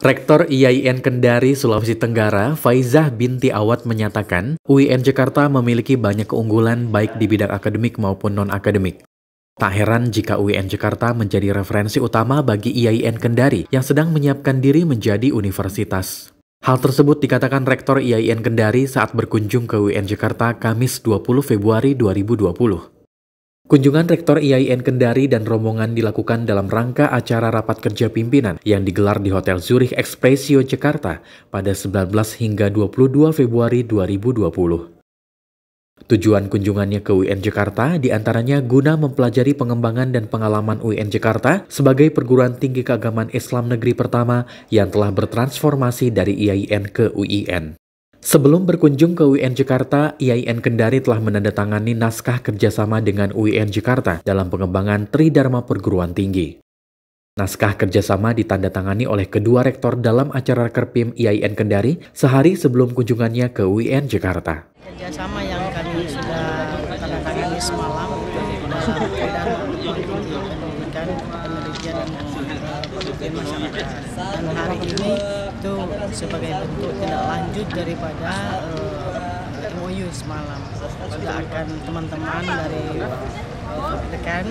Rektor IAIN Kendari, Sulawesi Tenggara, Faizah binti Awad menyatakan, UIN Jakarta memiliki banyak keunggulan baik di bidang akademik maupun non-akademik. Tak heran jika UIN Jakarta menjadi referensi utama bagi IAIN Kendari yang sedang menyiapkan diri menjadi universitas. Hal tersebut dikatakan Rektor IAIN Kendari saat berkunjung ke UIN Jakarta Kamis 20 Februari 2020. Kunjungan Rektor IAIN Kendari dan rombongan dilakukan dalam rangka acara rapat kerja pimpinan yang digelar di Hotel Zurich Expressio Jakarta pada 19 hingga 22 Februari 2020. Tujuan kunjungannya ke UIN Jakarta diantaranya guna mempelajari pengembangan dan pengalaman UIN Jakarta sebagai perguruan tinggi keagamaan Islam negeri pertama yang telah bertransformasi dari IAIN ke UIN. Sebelum berkunjung ke UIN Jakarta, IAIN Kendari telah menandatangani naskah kerjasama dengan UIN Jakarta dalam pengembangan Tridharma Perguruan Tinggi. Naskah kerjasama ditandatangani oleh kedua rektor dalam acara Kerpim IAIN Kendari sehari sebelum kunjungannya ke UIN Jakarta. Kerjasama yang kami sudah tandatangani semalam, dan penelitian dan hari ini itu sebagai bentuk tindak lanjut daripada uh, eh, MOU semalam kita akan teman-teman dari eh, rekan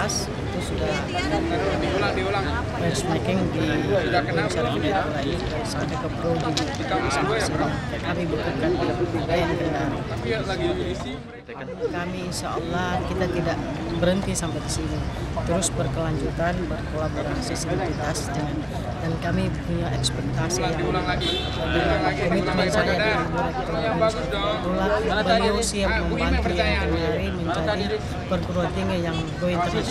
kelas itu sudah diulang diulang matchmaking di Syarif di Kulai sampai ke pro di Kampung kami butuhkan pada pemuda yang benar kami insya Allah kita tidak berhenti sampai di sini terus berkelanjutan berkolaborasi sinergitas dengan dan kami punya ekspektasi yang komitmen saya dengan Rektor Beliau siap membantu yang mencari perguruan tinggi yang go internasional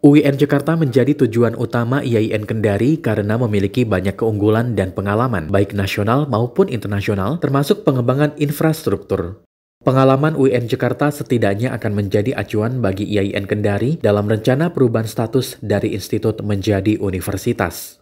UIN Jakarta menjadi tujuan utama IAIN Kendari karena memiliki banyak keunggulan dan pengalaman, baik nasional maupun internasional, termasuk pengembangan infrastruktur. Pengalaman UIN Jakarta setidaknya akan menjadi acuan bagi IAIN Kendari dalam rencana perubahan status dari institut menjadi universitas.